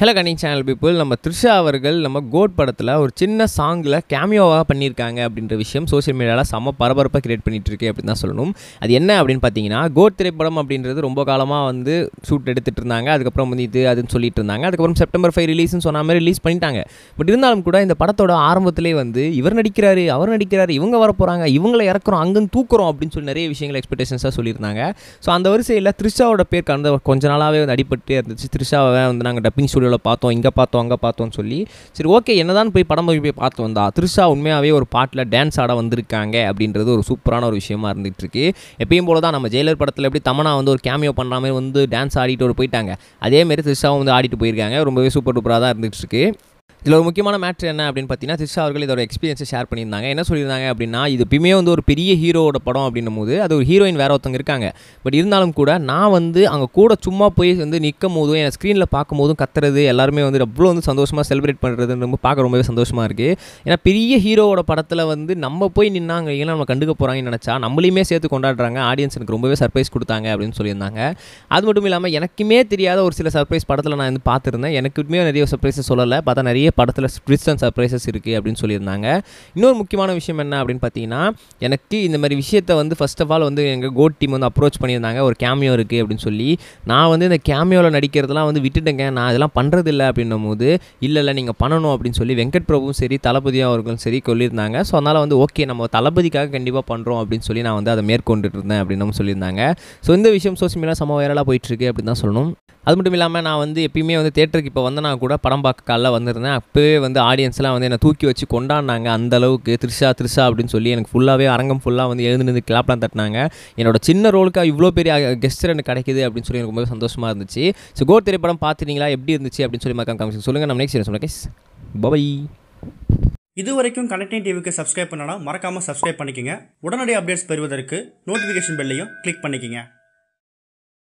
hello கனி channel people நம்ம த்ரிஷா அவர்கள் நம்ம கோட் படத்தில் ஒரு சின்ன சாங்கில் கேமியோவாக பண்ணியிருக்காங்க அப்படின்ற விஷயம் சோஷியல் மீடியாவில் செம்ம பரபரப்பாக கிரியேட் பண்ணிகிட்டு இருக்கு அப்படின்னு தான் சொல்லணும் அது என்ன அப்படின்னு பார்த்தீங்கன்னா கோட் திரைப்படம் அப்படின்றது ரொம்ப காலமாக வந்து ஷூட் எடுத்துகிட்டு இருந்தாங்க அதுக்கப்புறம் வந்து இது அதுன்னு சொல்லிட்டு இருந்தாங்க அதுக்கப்புறம் செப்டம்பர் ஃபைவ் ரிலீஸ்னு சொன்ன மாதிரி ரிலீஸ் பண்ணிட்டாங்க பட் இருந்தாலும் கூட இந்த படத்தோட ஆரம்பத்திலே வந்து இவர் நடிக்கிறாரு அவர் நடிக்கிறாரு இவங்க வர போகிறாங்க இவங்களை இறக்குறோம் அங்கேருந்து தூக்குறோம் அப்படின்னு சொல்லி நிறைய விஷயங்கள் எக்ஸ்பெக்டேஷன்ஸாக சொல்லியிருந்தாங்க ஸோ அந்த வரிசையில் த்ரிஷாவோட பேர் கலந்து கொஞ்ச நாளாகவே வந்து அடிபட்டு இருந்துச்சு த்ரிஷாவை வந்து நாங்கள் டப்பிங் ஸ்டூடியோ வீடியோவில் பார்த்தோம் இங்கே பார்த்தோம் அங்கே பார்த்தோன்னு சொல்லி சரி ஓகே என்னதான் போய் படம் போய் போய் பார்த்து வந்தா த்ரிஷா உண்மையாகவே ஒரு பாட்டில் டான்ஸ் ஆட வந்திருக்காங்க அப்படின்றது ஒரு சூப்பரான ஒரு விஷயமா இருந்துகிட்ருக்கு எப்பயும் போல தான் நம்ம ஜெயிலர் படத்தில் எப்படி தமனா வந்து ஒரு கேமியோ பண்ணுற மாதிரி வந்து டான்ஸ் ஆடிட்டு ஒரு போயிட்டாங்க அதேமாரி த்ரிஷாவும் வந்து ஆடிட்டு போயிருக்காங்க ரொம்பவே சூப்பர் டூப்பராக தான் இருந்துகிட்ருக்கு இதில் ஒரு முக்கியமான மேட்ரு என்ன அப்படின்னு பார்த்தீங்கன்னா திஷா அவர்கள் இதோட எக்ஸ்பீரியன்ஸை ஷேர் பண்ணியிருந்தாங்க என்ன சொல்லியிருந்தாங்க அப்படின்னா இது இப்பயுமே வந்து ஒரு பெரிய ஹீரோவோட படம் அப்படின்னும் போது அது ஒரு ஹீரோயின் வேற ஒருத்தவங்க இருக்காங்க பட் இருந்தாலும் கூட நான் வந்து அங்கே கூட சும்மா போய் வந்து நிற்கும் போதும் என் ஸ்க்ரீனில் பார்க்கும்போதும் கத்துறது எல்லாருமே வந்து அவ்வளோ வந்து சந்தோஷமாக செலிப்ரேட் பண்ணுறது ரொம்ப பார்க்க ரொம்பவே சந்தோஷமாக இருக்குது ஏன்னா பெரிய ஹீரோவோட படத்தில் வந்து நம்ம போய் நின்னாங்க ஏன்னா நம்ம கண்டுக்க போகிறாங்கன்னு நினச்சா நம்மளையுமே சேர்த்து கொண்டாடுறாங்க ஆடியன்ஸ் எனக்கு ரொம்பவே சர்ப்ரைஸ் கொடுத்தாங்க அப்படின்னு சொல்லியிருந்தாங்க அது மட்டும் இல்லாமல் எனக்குமே தெரியாத ஒரு சில சர்ப்ரைஸ் படத்தில் நான் வந்து பார்த்துருந்தேன் எனக்குமே நிறைய சர்ப்ரைஸை சொல்லலை பார்த்தா நிறைய நிறைய படத்தில் ட்விஸ்ட் அண்ட் சர்ப்ரைசஸ் இருக்குது அப்படின்னு சொல்லியிருந்தாங்க இன்னொரு முக்கியமான விஷயம் என்ன அப்படின்னு பார்த்தீங்கன்னா எனக்கு இந்த மாதிரி விஷயத்தை வந்து ஃபஸ்ட் ஆஃப் ஆல் வந்து எங்கள் கோட் டீம் வந்து அப்ரோச் பண்ணியிருந்தாங்க ஒரு கேமியோ இருக்குது அப்படின்னு சொல்லி நான் வந்து இந்த கேமியோவில் நடிக்கிறதுலாம் வந்து விட்டுட்டேங்க நான் இதெல்லாம் பண்ணுறதில்ல அப்படின்னும் போது இல்லை இல்லை நீங்கள் பண்ணணும் அப்படின்னு சொல்லி வெங்கட் பிரபுவும் சரி தளபதியாக அவர்களும் சரி சொல்லியிருந்தாங்க ஸோ அதனால் வந்து ஓகே நம்ம தளபதிக்காக கண்டிப்பாக பண்ணுறோம் அப்படின்னு சொல்லி நான் வந்து அதை மேற்கொண்டுட்டு இருந்தேன் அப்படின்னு சொல்லியிருந்தாங்க ஸோ இந்த விஷயம் சோசியல் மீடியா சம வைரலாக போயிட்டுருக்கு அப்படின்னு தான் சொல்லணும் அது மட்டும் இல்லாமல் நான் வந்து எப்பயுமே வந்து தேட்டருக்கு இப்போ வந்தனா கூட படம் பார்க்க காலைல வந்திருந்தேன் அப்போவே வந்து ஆடியன்ஸ்லாம் வந்து என்னை தூக்கி வச்சு கொண்டாடினாங்க அந்த அளவுக்கு த்ரிஷா த்ரிஷா அப்படின்னு சொல்லி எனக்கு ஃபுல்லாகவே அரங்கம் ஃபுல்லாக வந்து எழுந்து நின்று கிளாப்லாம் தட்டினாங்க என்னோட சின்ன ரோலுக்கு இவ்வளோ பெரிய கெஸ்ட் எனக்கு கிடைக்குது அப்படின்னு சொல்லி எனக்கு ரொம்ப சந்தோஷமாக இருந்துச்சு ஸோ கோர் திரைப்படம் பார்த்துட்டீங்களா எப்படி இருந்துச்சு அப்படின்னு சொல்லி மக்கள் காமிச்சு சொல்லுங்கள் நம்ம நெக்ஸ்ட் சொல்லுங்க பபை இது வரைக்கும் கனெக்டிங் டிவிக்கு சப்ஸ்கிரைப் பண்ணனா மறக்காமல் சப்ஸ்கிரைப் பண்ணிக்கோங்க உடனடி அப்டேட்ஸ் பெறுவதற்கு நோட்டிஃபிகேஷன் பெல்லையும் கிளிக் பண்ணிக்கோங்க